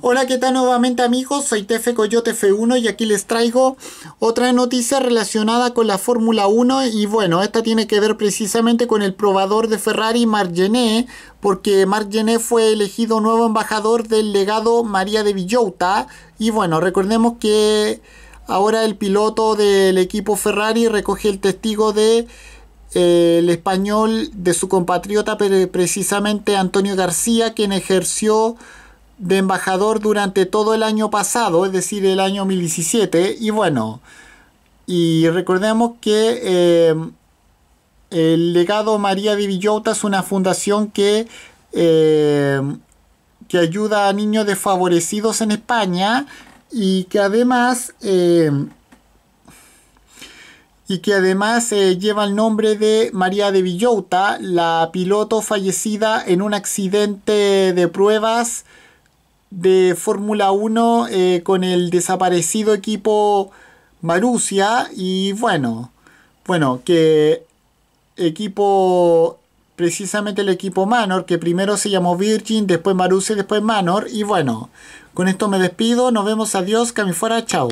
Hola, ¿qué tal nuevamente amigos? Soy Tefe Coyote F1 y aquí les traigo otra noticia relacionada con la Fórmula 1 y bueno, esta tiene que ver precisamente con el probador de Ferrari Margené, porque Margené fue elegido nuevo embajador del legado María de Villota y bueno, recordemos que ahora el piloto del equipo Ferrari recoge el testigo de eh, el español de su compatriota precisamente Antonio García, quien ejerció de embajador durante todo el año pasado, es decir, el año 2017, y bueno, y recordemos que eh, el legado María de Villota es una fundación que, eh, que ayuda a niños desfavorecidos en España y que además... Eh, y que además lleva el nombre de María de Villota, la piloto fallecida en un accidente de pruebas de Fórmula 1 eh, con el desaparecido equipo Marusia. y bueno, bueno, que equipo, precisamente el equipo Manor, que primero se llamó Virgin, después Marussia, después Manor y bueno, con esto me despido, nos vemos, adiós, que fuera, chao.